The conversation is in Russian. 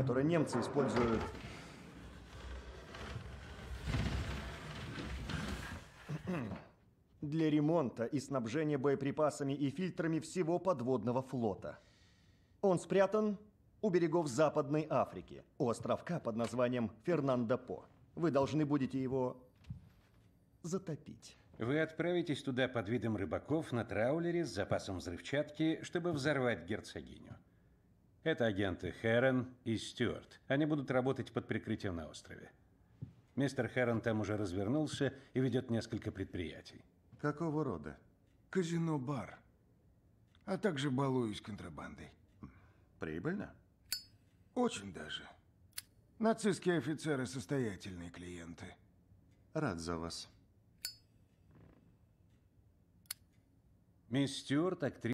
которые немцы используют для ремонта и снабжения боеприпасами и фильтрами всего подводного флота. Он спрятан у берегов Западной Африки, у островка под названием Фернандо-По. Вы должны будете его затопить. Вы отправитесь туда под видом рыбаков на траулере с запасом взрывчатки, чтобы взорвать герцогиню. Это агенты Херон и Стюарт. Они будут работать под прикрытием на острове. Мистер Херон там уже развернулся и ведет несколько предприятий. Какого рода? Казино-бар. А также балуюсь контрабандой. Прибыльно? Очень даже. Нацистские офицеры – состоятельные клиенты. Рад за вас. Мисс Стюарт – актриса.